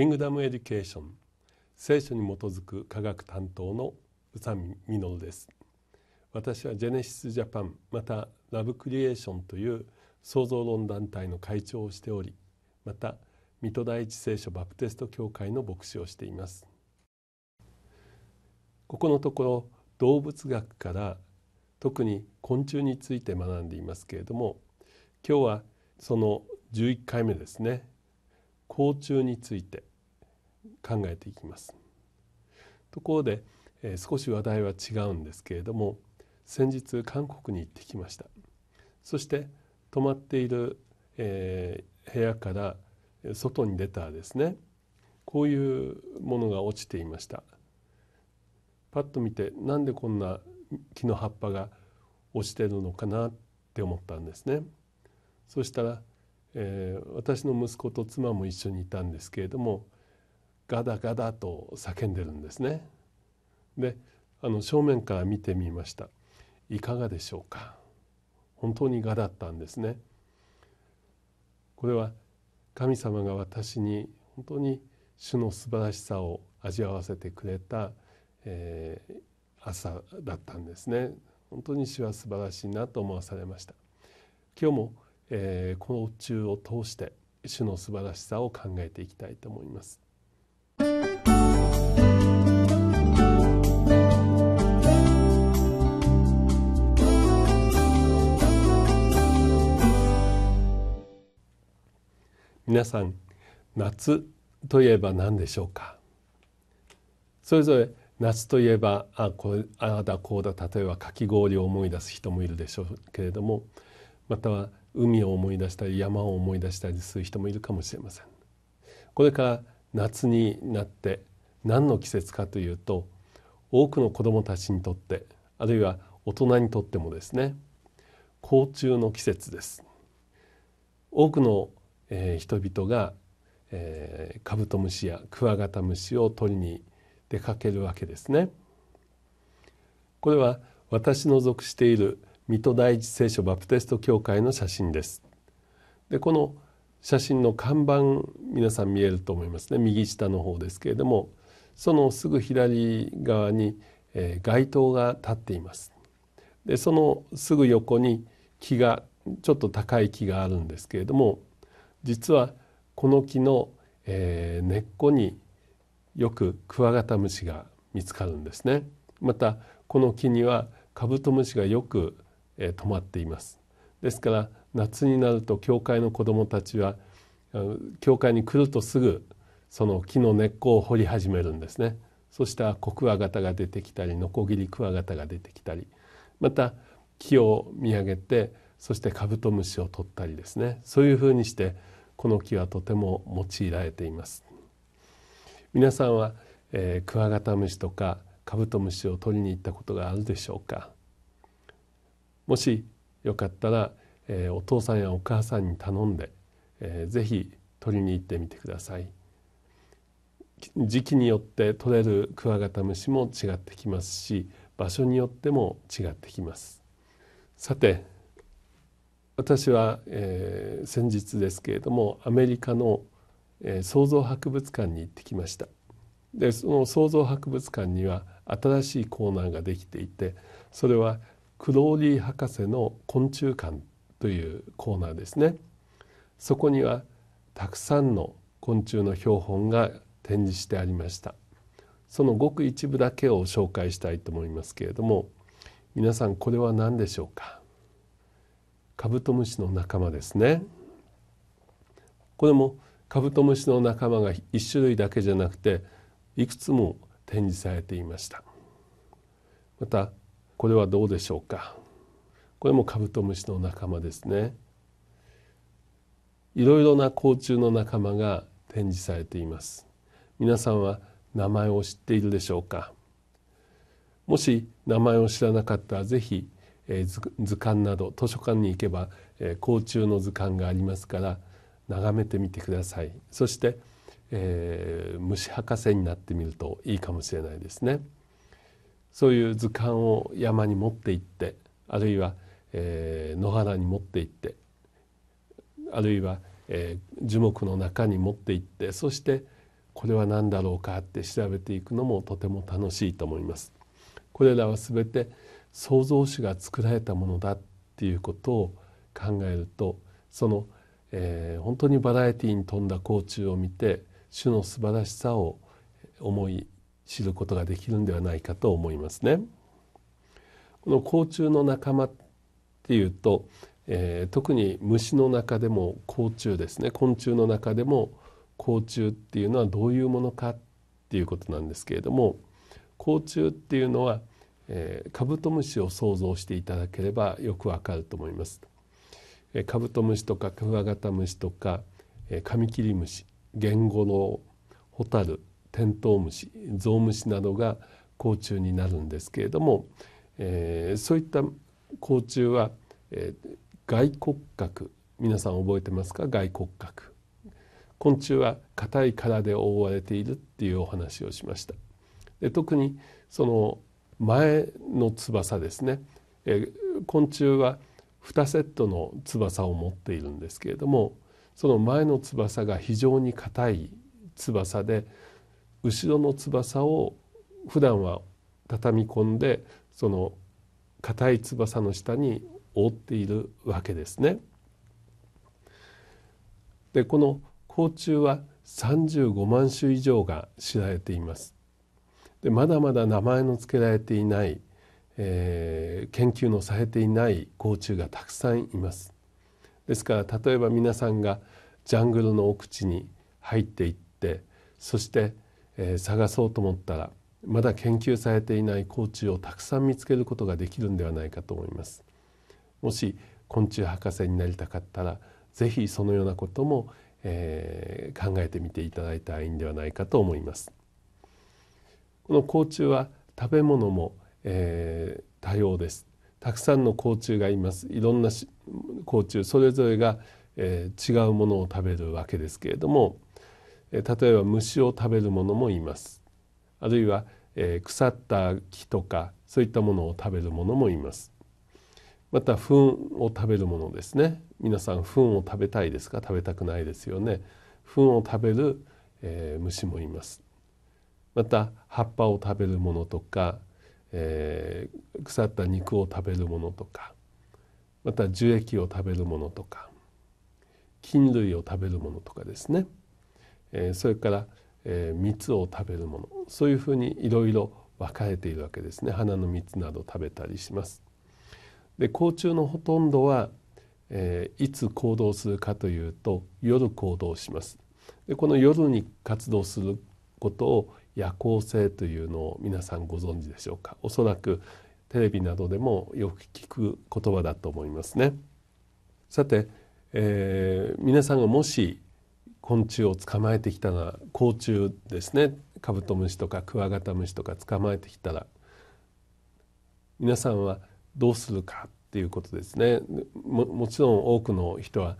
キングダムエデュケーション聖書に基づく科学担当の宇佐美実です私はジェネシスジャパンまたラブクリエーションという創造論団体の会長をしておりまた水戸第一聖書バプテスト教会の牧師をしていますここのところ動物学から特に昆虫について学んでいますけれども今日はその11回目ですね甲虫について考えていきます。ところで、えー、少し話題は違うんですけれども先日韓国に行ってきましたそして泊まっている、えー、部屋から外に出たですねこういうものが落ちていましたパッと見てなんでこんな木の葉っぱが落ちてるのかなって思ったんですねそしたら、えー、私の息子と妻も一緒にいたんですけれどもガダガダと叫んでるんですね。であの正面から見てみましたいかがでしょうか本当にガだったんですね。これは神様が私に本当に主の素晴らしさを味わわせてくれた、えー、朝だったんですね本当に主は素晴らしいなと思わされました今日も、えー、この宇宙を通して主の素晴らしさを考えていきたいと思います皆さん夏といえば何でしょうかそれぞれ夏といえばあこれあだこうだ例えばかき氷を思い出す人もいるでしょうけれどもまたは海を思い出したり山を思い出したりする人もいるかもしれません。これから夏になって何の季節かというと多くの子どもたちにとってあるいは大人にとってもですね甲虫の季節です多くの、えー、人々が、えー、カブトムシやクワガタムシを取りに出かけるわけですね。これは私の属している水戸第一聖書バプテスト教会の写真です。でこの写真の看板皆さん見えると思いますね右下の方ですけれどもそのすぐ左側に、えー、街灯が立っていますでそのすぐ横に木がちょっと高い木があるんですけれども実はこの木の、えー、根っこによくクワガタムシが見つかるんですねまたこの木にはカブトムシがよく、えー、止まっていますですから夏になると教会の子どもたちは教会に来るとすぐその木の根っこを掘り始めるんですね。そしたらコクワガタが出てきたりノコギリクワガタが出てきたりまた木を見上げてそしてカブトムシを取ったりですねそういうふうにしてこの木はとても用いられています。皆さんは、えー、クワガタムシとかカブトムシを取りに行ったことがあるでしょうかもしよかったらえー、お父さんやお母さんに頼んで、えー、ぜひ取りに行ってみてください時期によって取れるクワガタムシも違ってきますし場所によっても違ってきますさて私は、えー、先日ですけれどもアメリカの、え創造博物館に行ってきましたでその創造博物館には新しいコーナーができていてそれはクローリー博士の昆虫館というコーナーですねそこにはたくさんの昆虫の標本が展示してありましたそのごく一部だけを紹介したいと思いますけれども皆さんこれは何でしょうかカブトムシの仲間ですねこれもカブトムシの仲間が1種類だけじゃなくていくつも展示されていましたまたこれはどうでしょうかこれもカブトムシの仲間ですねいろいろな甲虫の仲間が展示されています皆さんは名前を知っているでしょうかもし名前を知らなかったらぜひ図鑑など図書館に行けば、甲虫の図鑑がありますから眺めてみてくださいそして、えー、虫博士になってみるといいかもしれないですねそういう図鑑を山に持って行ってあるいはえー、野原に持って行ってあるいは、えー、樹木の中に持って行ってそしてこれは何だろうかって調べていくのもとても楽しいと思います。これらは全て創造主が作られたものだっていうことを考えるとその、えー、本当にバラエティに富んだ甲虫を見て主の素晴らしさを思い知ることができるんではないかと思いますね。この甲虫の仲間っていうと、えー、特に虫の中でも甲虫ですね昆虫の中でも甲虫っていうのはどういうものかっていうことなんですけれども甲虫っていうのは、えー、カブトムシを想像していただければよくわかると思います。えカブトムシとかクワガタムシとか、えカミキリムシゲンゴロウホタルテントウムシゾウムシなどが甲虫になるんですけれども、えー、そういった甲虫は、えー、外骨格皆さん覚えてますか外骨格昆虫は硬い殻で覆われているっていうお話をしましたで特にその前の翼ですね、えー、昆虫は2セットの翼を持っているんですけれどもその前の翼が非常に硬い翼で後ろの翼を普段は畳み込んでその硬い翼の下に覆っているわけですね。でこの甲虫は35万種以上が知られています。でまだまだ名前の付けられていない、えー、研究のされていない甲虫がたくさんいます。ですから例えば皆さんがジャングルの奥地に入っていってそして、えー、探そうと思ったらまだ研究されていない甲虫をたくさん見つけることができるんではないかと思いますもし昆虫博士になりたかったらぜひそのようなことも、えー、考えてみていただいたらいいんではないかと思いますこの甲虫は食べ物も、えー、多様ですたくさんの甲虫がいますいろんな甲虫それぞれが、えー、違うものを食べるわけですけれども、え例えば虫を食べるものもいますあるいは、えー、腐った木とかそういったものを食べるものもいますまた糞を食べるものですね皆さん糞を食べたいですか食べたくないですよね糞を食べる、えー、虫もいますまた葉っぱを食べるものとか、えー、腐った肉を食べるものとかまた樹液を食べるものとか菌類を食べるものとかですね、えー、それから、えー、蜜を食べるものそういうふうにいろいろ分かれているわけですね花の蜜など食べたりします。で甲虫のほとんどは、えー、いつ行動するかというと夜行動します。でこの夜に活動することを夜行性というのを皆さんご存知でしょうかおそらくテレビなどでもよく聞く言葉だと思いますね。さて、えー、皆さんがもし昆虫を捕まえてきたら甲虫ですねカブトムシとかクワガタムシとか捕まえてきたら皆さんはどうするかっていうことですねももちろん多くの人は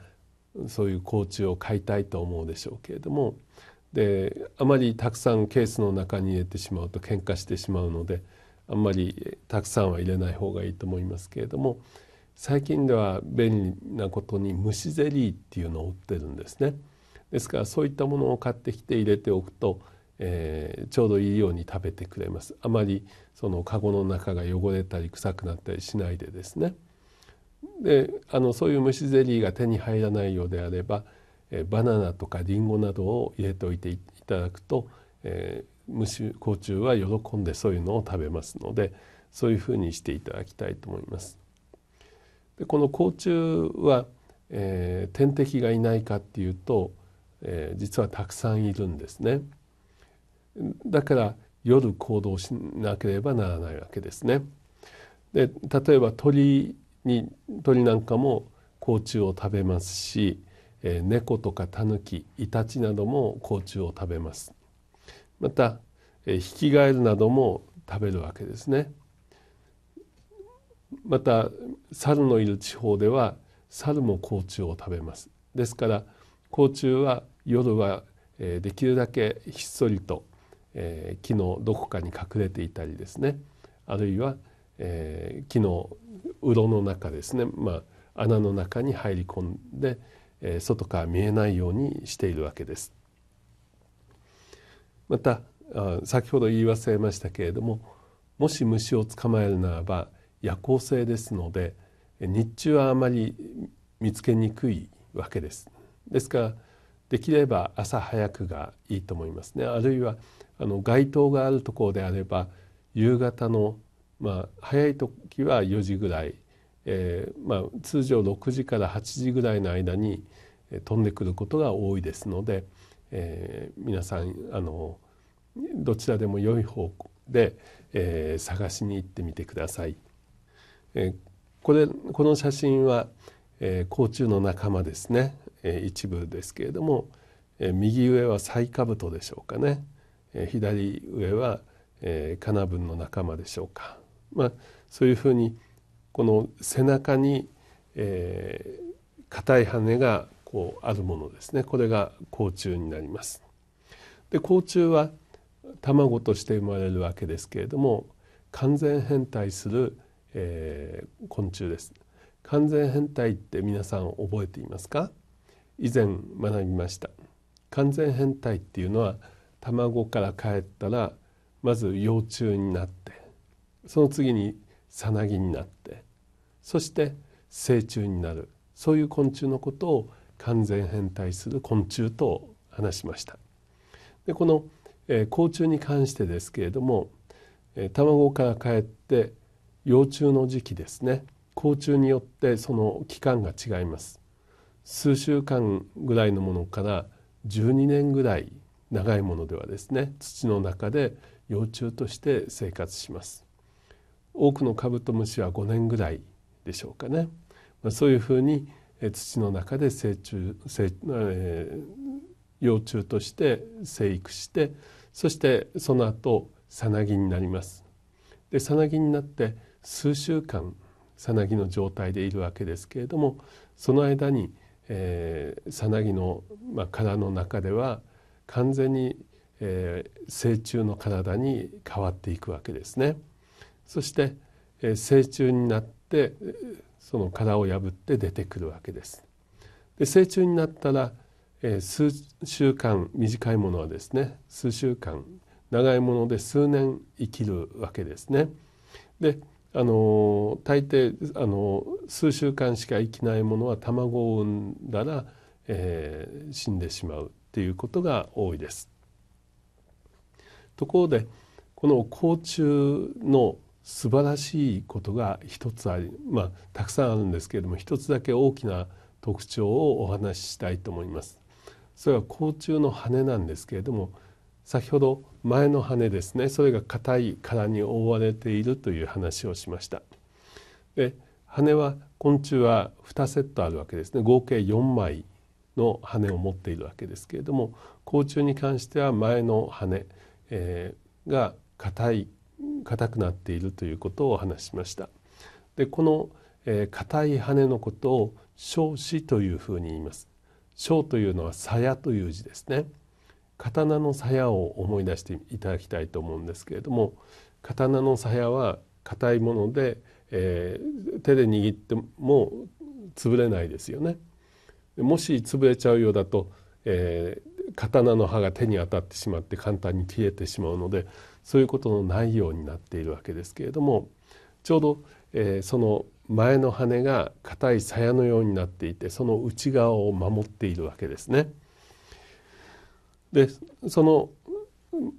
そういう甲虫を飼いたいと思うでしょうけれどもであまりたくさんケースの中に入れてしまうと喧嘩してしまうのであんまりたくさんは入れない方がいいと思いますけれども最近では便利なことに虫ゼリーっていうのを売ってるんですね。ですからそういったものを買ってきて入れておくと、えー、ちょうどいいように食べてくれますあまりそのカゴの中が汚れたり臭くなったりしないでですねであのそういう虫ゼリーが手に入らないようであれば、えー、バナナとかリンゴなどを入れておいていただくと、えー、虫甲虫は喜んでそういうのを食べますのでそういうふうにしていただきたいと思います。でこの甲虫は、えー、天敵がいないかっていうとえー、実はたくさんいるんですね。だから夜行動しなければならないわけですね。で例えば鳥に鳥なんかも甲虫を食べますし、えー、猫とかタヌキイタチなども甲虫を食べます。また、えー、ヒキガエルなども食べるわけですね。また猿のいる地方では猿も甲虫を食べます。ですから甲虫は夜はできるだけひっそりと木のどこかに隠れていたりですねあるいは木のろの中ですね、まあ、穴の中に入り込んで外から見えないようにしているわけです。また先ほど言い忘れましたけれどももし虫を捕まえるならば夜行性ですので日中はあまり見つけにくいわけです。ですからできれば朝早くがいいと思いますねあるいはあの街灯があるところであれば夕方の、まあ、早い時は4時ぐらい、えー、まあ、通常6時から8時ぐらいの間に飛んでくることが多いですので、えー、皆さんあのどちらでも良い方向で、えー、探しに行ってみてください。えこれこの写真は、え甲虫の仲間ですねえ一部ですけれども、え右上は最とでしょうかね、え左上は、えー、カナブンの仲間でしょうか、まあ、そういうふうにこの背中に、えー、硬い羽がこうあるものですねこれが甲虫になります。で甲虫は卵として生まれるわけですけれども完全変態する、えー、昆虫です。完全変態って皆さん覚えていますか以前学びました完全変態っていうのは卵から帰ったらまず幼虫になってその次にさなぎになってそして成虫になるそういう昆虫のことを完全変態する昆虫と話しました。でこの、えー、甲虫に関してですけれども、えー、卵から帰って幼虫の時期ですね甲虫によってその期間が違います。数週間ぐらいのものから12年ぐらい長いものではですね土の中で幼虫として生活します多くのカブトムシは5年ぐらいでしょうかね、そういうふうに土の中で成虫成、えー、幼虫として生育してそしてその後さなぎになりますでさなぎになって数週間さなぎの状態でいるわけですけれどもその間にえー、サナギの、まあ、殻の中では完全に、えー、成虫の体に変わっていくわけですね。そして、えー、成虫になってその殻を破って出てくるわけです。で成虫になったら、えー、数週間短いものはですね数週間長いもので数年生きるわけですね。であの大抵あの数週間しか生きないものは卵を産んだら、えー、死んでしまうっていうことが多いです。ところでこの甲虫の素晴らしいことが一つありまあたくさんあるんですけれども一つだけ大きな特徴をお話ししたいと思います。それは甲虫の羽なんですけれども先ほど前の羽ですねそれが硬い殻に覆われているという話をしました。で羽は昆虫は2セットあるわけですね合計4枚の羽を持っているわけですけれども甲虫に関しては前の羽、えー、が硬い硬くなっているということをお話しました。でこの硬、えー、い羽のことを小子というふうに言います。小というのは鞘という字ですね。刀の鞘を思い出していただきたいと思うんですけれども刀の鞘は硬いもので、えー、手で握っても潰れないですよね。もし潰れちゃうようだと、えー、刀の刃が手に当たってしまって簡単に切れてしまうのでそういうことのないようになっているわけですけれどもちょうど、えー、その前の羽が硬い鞘のようになっていてその内側を守っているわけですね。でその、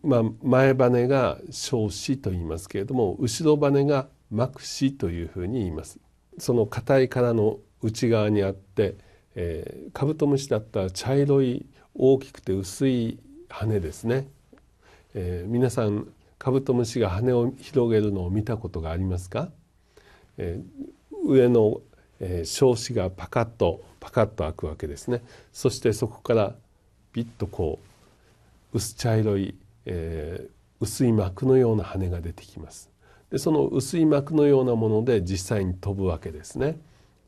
まあ、前羽が小子と言いますけれども後ろ羽が膜子というふうに言います。その硬い殻の内側にあって、えー、カブトムシだったら茶色い大きくて薄い羽ですね、えー、皆さんカブトムシが羽を広げるのを見たことがありますか、えー、上の、えー、小子がパカッとパカッと開くわけですねそしてそこからビッとこう薄茶色い、えー、薄い膜のような羽が出てきますでその薄い膜のようなもので実際に飛ぶわけですね。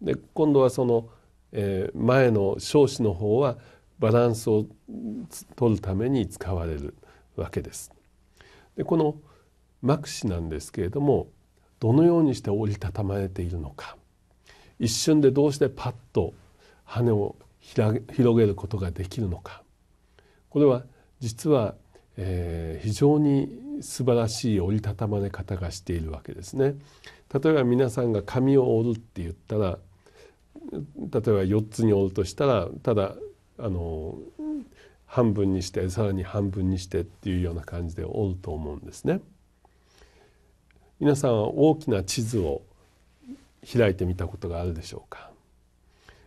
で今度はその、えー、前の少子の方はバランスを取るために使われるわけです。でこの膜紙なんですけれどもどのようにして折りたたまれているのか一瞬でどうしてパッと羽を広げることができるのかこれは実は、えー、非常に素晴らしい折りたたまれ方がしているわけですね。例えば皆さんが紙を折るって言ったら例えば4つに折るとしたらただあの半分にしてさらに半分にしてっていうような感じで折ると思うんですね。皆さんは大きな地図を開いてみたことがあるでしょうか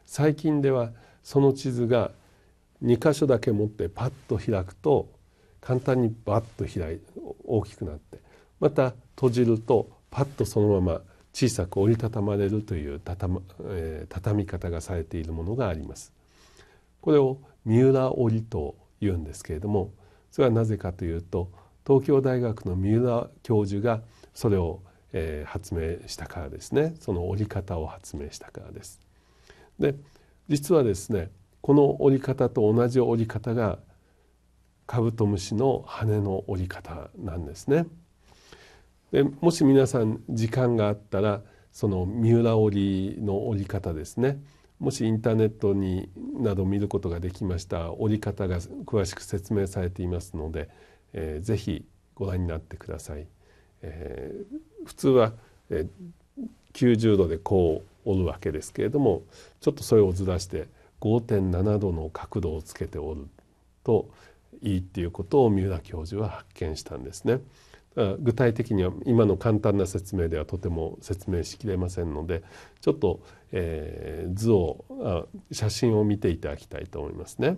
最近ではその地図が2箇所だけ持ってパッと開くと簡単にバッと開い大きくなってまた閉じるとパッとそのまま小さく折りたたまれるという畳,、えー、畳み方がされているものがあります。これを三浦折りと言うんですけれどもそれはなぜかというと東京大学の三浦教授がそれを、えー、発明したからですねその折り方を発明したからです。で実はですねこの折り方と同じ折り方がカブトムシの羽の折り方なんですね。でもし皆さん時間があったらその三浦織の折り方ですねもしインターネットになど見ることができました折り方が詳しく説明されていますので、えー、ぜひご覧になってください。えー、普通は、えー、90度でこう折るわけですけれどもちょっとそれをずらして5.7度の角度をつけておるといいっていうことを三浦教授は発見したんですね。具体的には今の簡単な説明ではとても説明しきれませんのでちょっと、えー、図をあ写真を見ていただきたいと思いますね。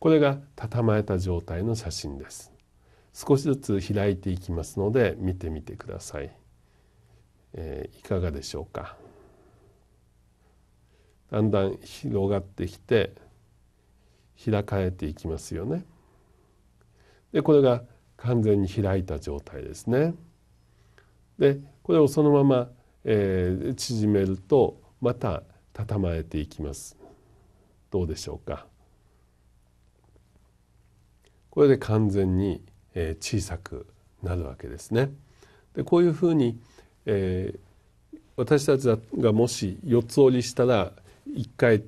これが畳まれた状態の写真です。少しずつ開いていきますので見てみてください。えー、いかがでしょうか。だんだん広がってきて開かれていきますよね。でこれが完全に開いた状態ですね。でこれをそのまま、えー、縮めるとまた畳まれていきます。どうでしょうか。これで完全に、えー、小さくなるわけですね。でこういうふうに、えー、私たちがもし四つ折りしたら一回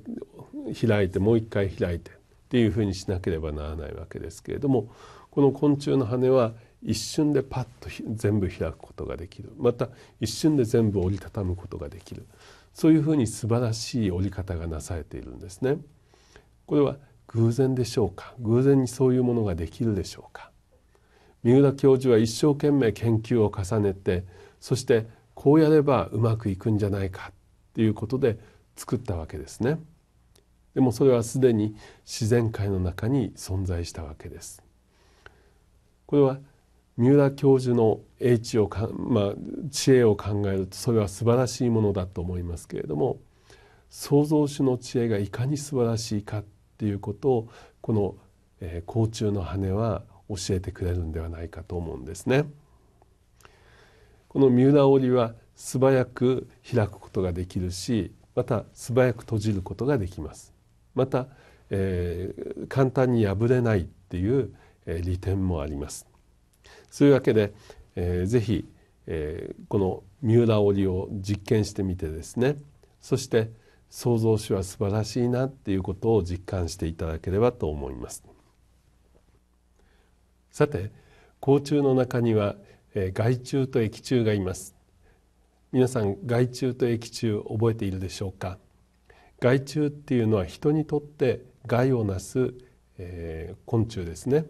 開いてもう一回開いてっていうふうにしなければならないわけですけれどもこの昆虫の羽は一瞬でパッと全部開くことができるまた一瞬で全部折りたたむことができるそういうふうに素晴らしい折り方がなされているんですね。これは偶然でしょうか偶然にそういうものができるでしょうか三浦教授は一生懸命研究を重ねてそしてこうやればうまくいくんじゃないかっていうことで作ったわけですねでもそれはすでに自然界の中に存在したわけですこれは三浦教授の英知をか、まあ、知恵を考えるとそれは素晴らしいものだと思いますけれども創造主の知恵がいかに素晴らしいかっていうことをこの「えー、甲虫の羽」は教えてくれるんではないかと思うんですね。この三浦織は素早く開くことができるしまた素早く閉じることができますまた、えー、簡単に破れないっていう、えー、利点もありますそういうわけで、えー、ぜひ、えー、この三浦織を実験してみてですねそして創造主は素晴らしいなっていうことを実感していただければと思いますさて甲虫の中にはえ害虫と益虫がいます皆さん害虫と益虫覚えているでしょうか害虫っていうのは人にとって害をなす、えー、昆虫ですね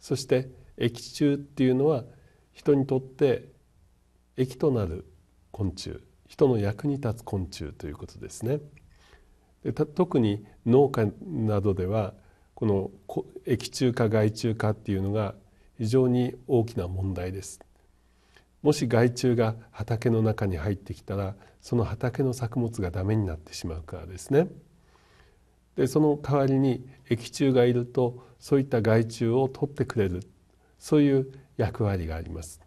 そして益虫っていうのは人にとって益となる昆虫人の役に立つ昆虫ということですねで特に農家などではこの益虫か害虫かっていうのが非常に大きな問題ですもし害虫が畑の中に入ってきたらその畑の作物がダメになってしまうからですね。でその代わりに液中がいるとそういった害虫を取ってくれるそういう役割があります。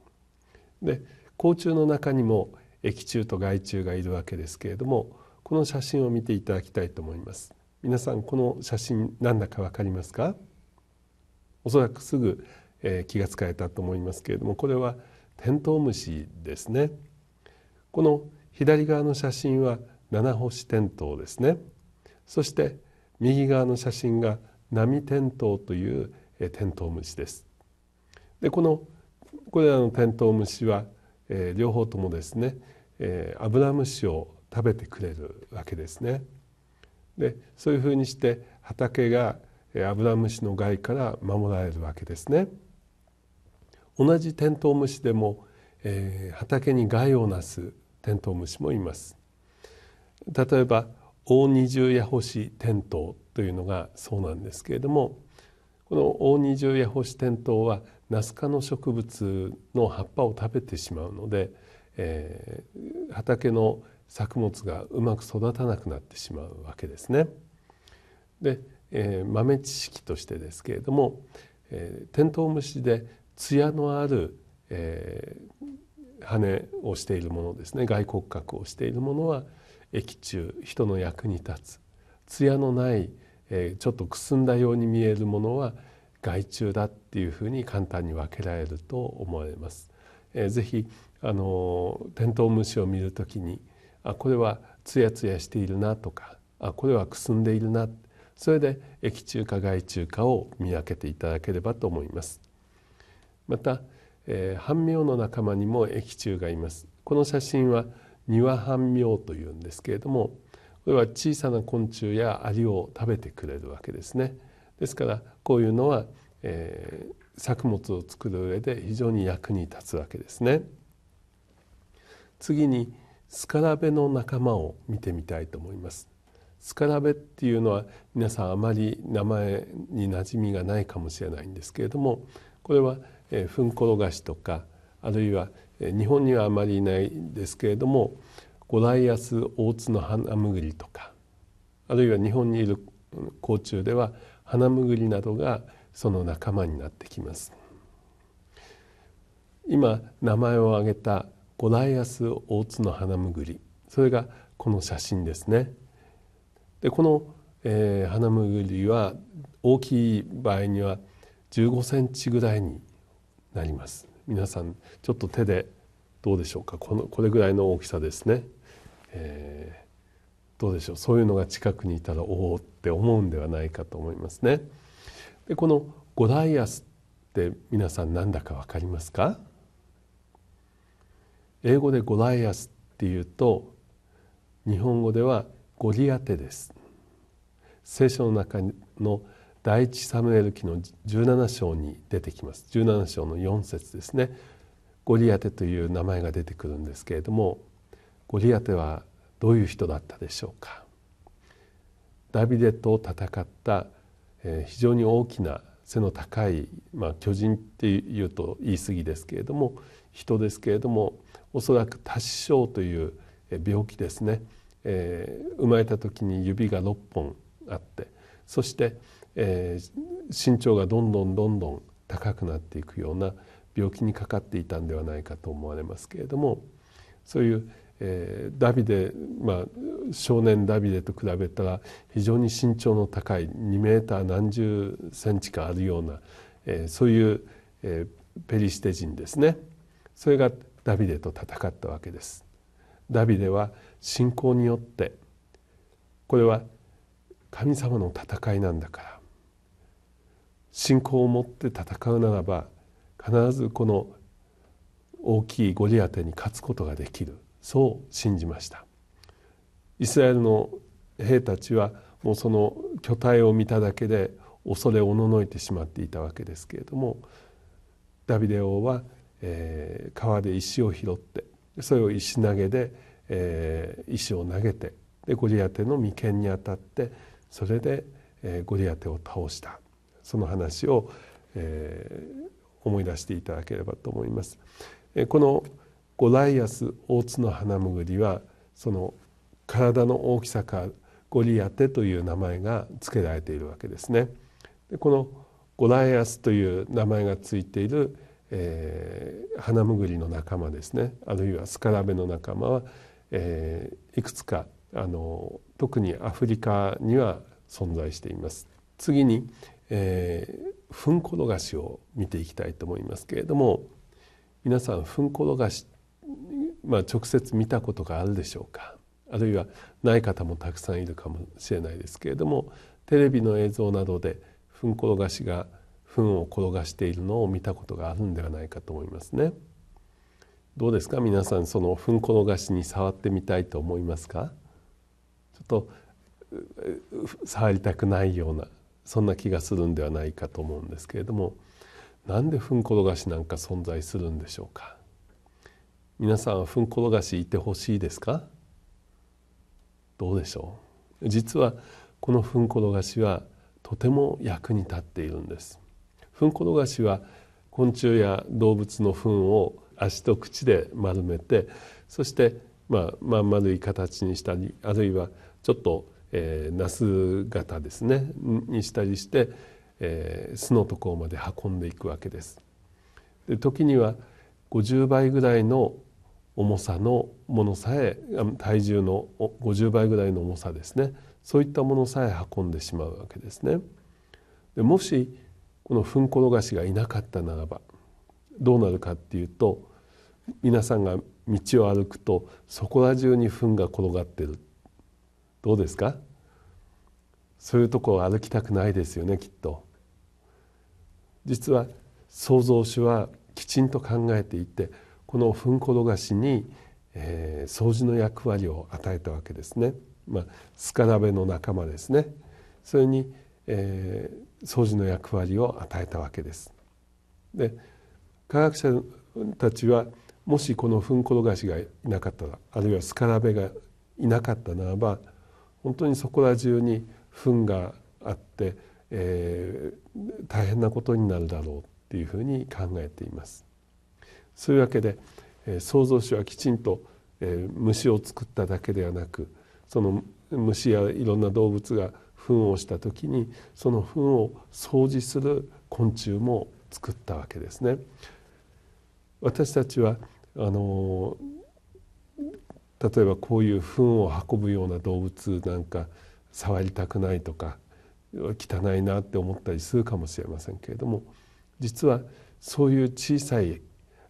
で甲虫の中にも液中と害虫がいるわけですけれどもこの写真を見ていただきたいと思います。皆さんこの写真何だか分かりますかおそらくすぐ、え気がつかれたと思いますけれどもこれはテントウムシですねこの左側の写真は七星テントウですねそして右側の写真が波テントウというテントウムシですでこのこれらのテントウムシは、えー、両方ともですね、えー、アブラムシを食べてくれるわけですねでそういうふうにして畑がアブラムシの害から守られるわけですね。同じテントウムシでも、えー、畑に害をなすテントウムシもいます例えばオオニジュウヤホシテントウというのがそうなんですけれどもこのオオニジュウヤホシテントウはナス科の植物の葉っぱを食べてしまうので、えー、畑の作物がうまく育たなくなってしまうわけですね。で、えー、豆知識としてですけれども、えー、テントウムシで艶のある、えー、羽をしているものですね外骨格をしているものは液中人の役に立つ艶のない、えー、ちょっとくすんだように見えるものは害虫だっていうふうに簡単に分けられると思われます。えー、ぜひあのテントウムシを見るときにあこれはツヤツヤしているなとかあこれはくすんでいるなそれで液中か害虫かを見分けていただければと思います。また、えー、半妙の仲間にも益虫がいますこの写真は庭半妙というんですけれどもこれは小さな昆虫やアリを食べてくれるわけですねですからこういうのは、えー、作物を作る上で非常に役に立つわけですね次にスカラベの仲間を見てみたいと思いますスカラベっていうのは皆さんあまり名前に馴染みがないかもしれないんですけれどもこれはふん転がしとかあるいは日本にはあまりいないですけれどもゴライアス大津の花むぐりとかあるいは日本にいる甲虫では花むぐりなどがその仲間になってきます。今名前を挙げたゴライアス大津の花むぐりそれがこの写真ですね。でこの、えー、花むぐりは大きい場合には15センチぐらいになります皆さんちょっと手でどうでしょうかこのこれぐらいの大きさですね、えー、どうでしょうそういうのが近くにいたらおおって思うんではないかと思いますね。でこのゴダイアスって皆さん何だか分かりますか英語でゴダイアスっていうと日本語ではゴリアテです聖書の中の第一サムエル記の17章に出てきます17章の4節ですねゴリアテという名前が出てくるんですけれどもゴリアテはどういう人だったでしょうかダビデと戦った、え非常に大きな背の高い、まあ、巨人っていうと言い過ぎですけれども人ですけれどもおそらく多死症という病気ですね、えー、生まれた時に指が6本あってそしてえー、身長がどんどんどんどん高くなっていくような病気にかかっていたんではないかと思われますけれどもそういう、えー、ダビデ、まあ、少年ダビデと比べたら非常に身長の高い2メーター何十センチかあるような、えー、そういう、えー、ペリシテ人ですねそれがダビデと戦ったわけです。ダビデは信仰によってこれは神様の戦いなんだから信仰を持って戦うならば必ずこの大きいゴリアテに勝つことができるそう信じましたイスラエルの兵たちはもうその巨体を見ただけで恐れおののいてしまっていたわけですけれどもダビデ王は、えー、川で石を拾ってそれを石投げで、えー、石を投げてでゴリアテの眉間に当たってそれで、えー、ゴリアテを倒したその話を、えー、思い出していただければと思います。えこのゴライアス大津の花むぐりはその体の大きさからゴリアテという名前が付けられているわけですね。でこのゴライアスという名前が付いている、えー、ハナムの仲間ですねあるいはスカラベの仲間は、えー、いくつかあの特にアフリカには存在しています。次に、えー、ふん転がしを見ていきたいと思いますけれども皆さんふん転がし、まあ、直接見たことがあるでしょうかあるいはない方もたくさんいるかもしれないですけれどもテレビの映像などでふん転がしが糞を転がしているのを見たことがあるんではないかと思いますね。どうですか皆さんそのころがしに触ってみたいと思いますかちょっと触りたくないようなそんな気がするんではないかと思うんですけれどもなんでふんころがしなんか存在するんでしょうか皆さんはふんころがしいてほしいですかどうでしょう実はこのふんころがしはとても役に立っているんですふんころがしは昆虫や動物の糞を足と口で丸めてそしてまあまあ丸い形にしたりあるいはちょっとえー、那型ですねにしたりして、えー、巣のところまで運んでいくわけです。で時には50倍ぐらいの重さのものさえ体重の50倍ぐらいの重さですねそういったものさえ運んでしまうわけですね。でもしこのフンこがしがいなかったならばどうなるかっていうと皆さんが道を歩くとそこら中に糞が転がってるどうですかそういうとこを歩きたくないですよねきっと実は創造主はきちんと考えていてこのふんころがしに、えー、掃除の役割を与えたわけですね、まあ、スカラベの仲間ですねそれに、えー、掃除の役割を与えたわけですで科学者たちはもしこのふんころがしがいなかったらあるいはスカラベがいなかったならば本当にそこら中に糞があって、えー、大変なことになるだろうっていうふうに考えています。そういうわけで、えー、創造主はきちんと、えー、虫を作っただけではなくその虫やいろんな動物が糞をした時にその糞を掃除する昆虫も作ったわけですね。私たちはあのー例えばこういう糞を運ぶような動物なんか触りたくないとか汚いなって思ったりするかもしれませんけれども実はそういう小さい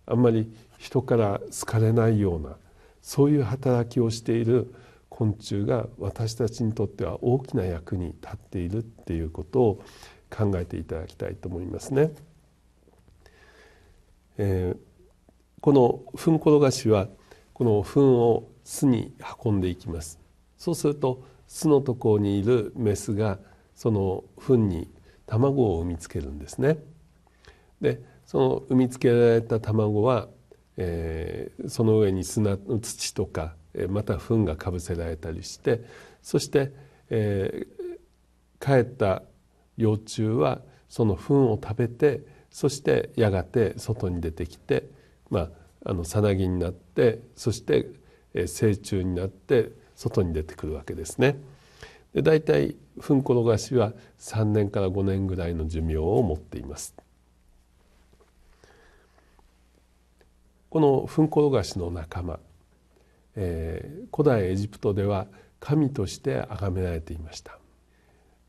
あんまり人から好かれないようなそういう働きをしている昆虫が私たちにとっては大きな役に立っているっていうことを考えていただきたいと思いますね。えー、この糞転がしはこの糞を巣に運んでいきますそうすると巣のところにいるメスがその糞に卵を産みつけるんですねでその産みつけられた卵は、えー、その上に砂土とかまた糞がかぶせられたりしてそして、えー、帰った幼虫はその糞を食べてそしてやがて外に出てきてまああのさなぎになってそして成虫になって外に出てくるわけですね。で大体フンコロガシは3年から5年ぐらいの寿命を持っています。このフンコロガシの仲間、えー、古代エジプトでは神として崇められていました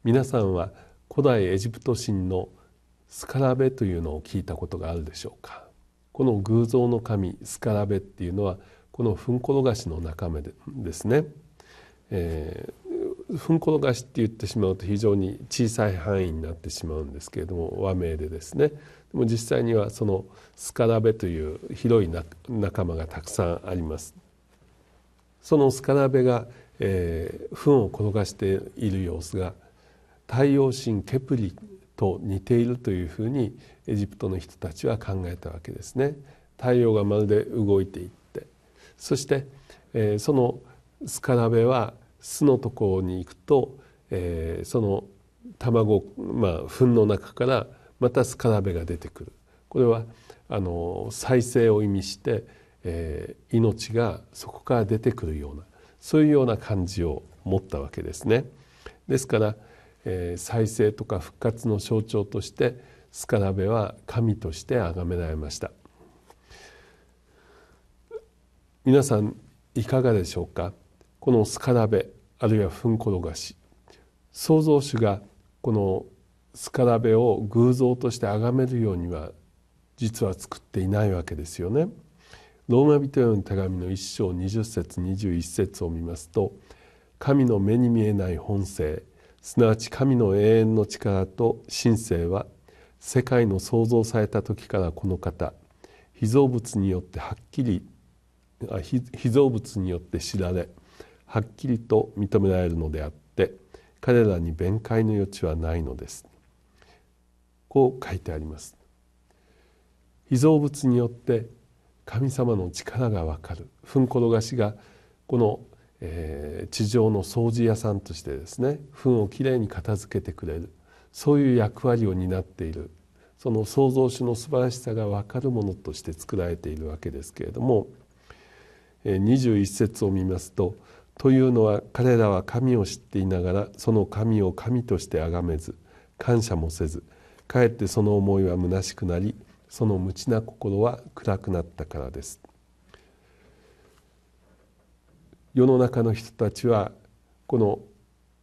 皆さんは古代エジプト神のスカラベというのを聞いたことがあるでしょうかこの偶像の神スカラベっていうのはこのふんころがしの中身でですね、えー、ふんころがしって言ってしまうと非常に小さい範囲になってしまうんですけれども和名でですねでも実際にはそのスカラベという広い仲間がたくさんありますそのスカラベが、えー、ンを転がしている様子が太陽神ケプリと似ているというふうにエジプトの人たちは考えたわけですね。太陽がまるで動いていてそして、えー、そのスカラベは巣のところに行くと、えー、その卵、まあ、糞の中からまたスカラベが出てくるこれはあの再生を意味して、えー、命がそこから出てくるようなそういうような感じを持ったわけですね。ですから、えー、再生とか復活の象徴としてスカラベは神として崇められました。皆さんいかがでしょうかこのスカラベあるいはふんころがし創造主がこのスカラベを偶像として崇めるようには実は作っていないわけですよね。ローマ人への手紙の1章20節21節を見ますと神の目に見えない本性すなわち神の永遠の力と神性は世界の創造された時からこの方被造物によってはっきり被造物によって知られはっきりと認められるのであって彼らに弁解の余地はないのです」こう書いてあります。被造物によって神様の力がわかるふんころがしがこの、えー、地上の掃除屋さんとしてですね糞をきれいに片付けてくれるそういう役割を担っているその創造主の素晴らしさがわかるものとして作られているわけですけれども21節を見ますと「というのは彼らは神を知っていながらその神を神として崇めず感謝もせずかえってその思いは虚しくなりその無知な心は暗くなったからです」。世の中の人たちはこの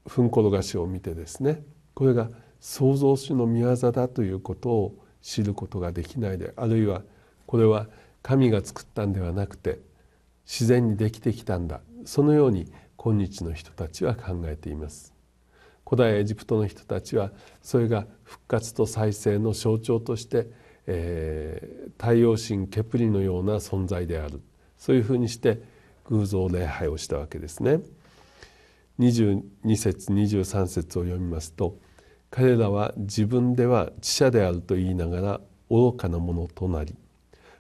ふんころがしを見てですねこれが創造主の御業だということを知ることができないであるいはこれは神が作ったんではなくて自然にできてきたんだそのように今日の人たちは考えています古代エジプトの人たちはそれが復活と再生の象徴として、えー、太陽神ケプリのような存在であるそういうふうにして偶像礼拝をしたわけですね22節23節を読みますと彼らは自分では知者であると言いながら愚かなものとなり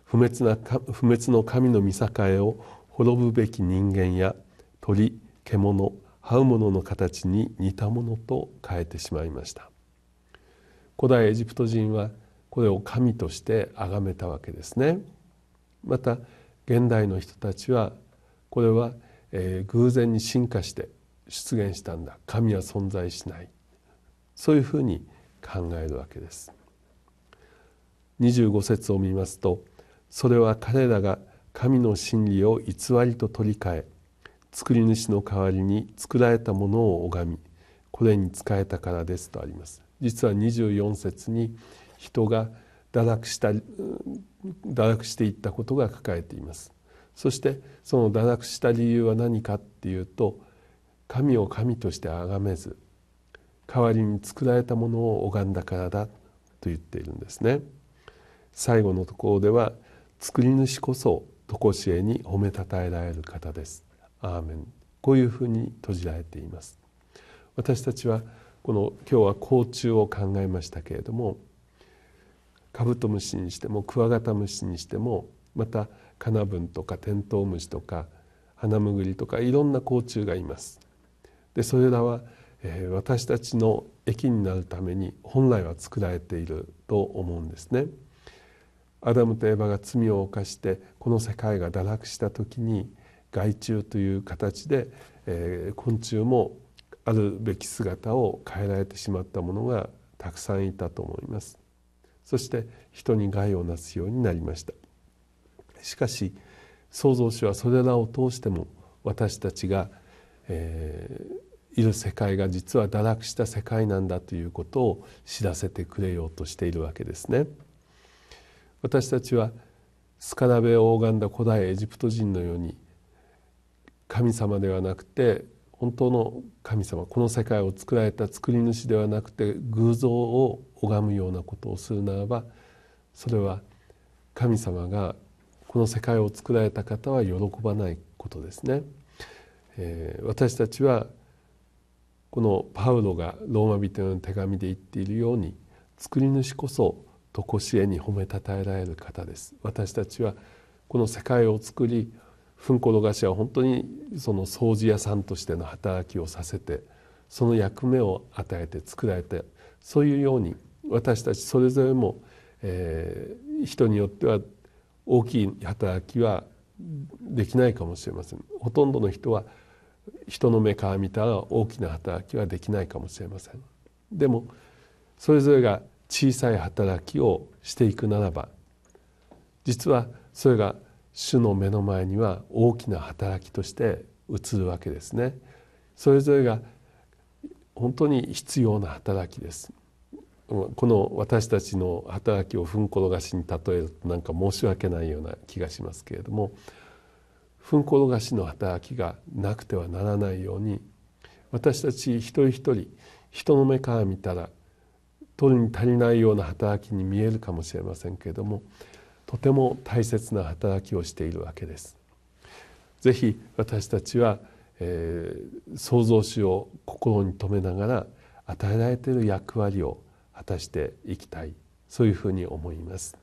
不滅な不滅の神の見栄えを滅ぶべき人間や鳥獣這うものの形に似たものと変えてしまいました古代エジプト人はこれを神として崇めたわけですねまた現代の人たちはこれは、え偶然に進化して出現したんだ神は存在しないそういうふうに考えるわけです25節を見ますとそれは彼らが神の真理を偽りと取り替え作り主の代わりに作られたものを拝みこれに仕えたからですとあります実は24節に人が堕落した堕落していったことが書かれていますそしてその堕落した理由は何かっていうと神を神として崇めず代わりに作られたものを拝んだからだと言っているんですね最後のところでは作り主こそ常しえに褒めたたえられる方ですアーメンこういうふうに閉じられています私たちはこの今日は甲虫を考えましたけれどもカブトムシにしてもクワガタムシにしてもまたカナブンとかテントウムシとかハナムグリとかいろんな甲虫がいますでそれらは、えー、私たちの益になるために本来は作られていると思うんですね。アダムとエバが罪を犯してこの世界が堕落した時に害虫という形で、えー、昆虫もあるべき姿を変えられてしまったものがたくさんいたと思いますそして人に害をなすようになりましたしかし創造主はそれらを通しても私たちが、えー、いる世界が実は堕落した世界なんだということを知らせてくれようとしているわけですね。私たちはスカラベを拝んだ古代エジプト人のように神様ではなくて本当の神様この世界を作られた作り主ではなくて偶像を拝むようなことをするならばそれは神様がこの世界を作られた方は喜ばないことですね。えー、私たちはこのパウロがローマ人への手紙で言っているように作り主こそこしえに褒めたたえられる方です私たちはこの世界を作りふんころがしは本当にその掃除屋さんとしての働きをさせてその役目を与えて作られてそういうように私たちそれぞれも、えー、人によっては大きい働きはできないかもしれませんほとんどの人は人の目から見たら大きな働きはできないかもしれませんでもそれぞれが小さい働きをしていくならば実はそれが主の目の前には大きな働きとして映るわけですね。それぞれが本当に必要な働きです。この私たちの働きをふんころがしに例えるとなんか申し訳ないような気がしますけれどもふんころがしの働きがなくてはならないように私たち一人一人人の目から見たら取るに足りないような働きに見えるかもしれませんけれどもとても大切な働きをしているわけです。ぜひ私たちは、えー、創造主を心に留めながら与えられている役割を果たしていきたいそういうふうに思います。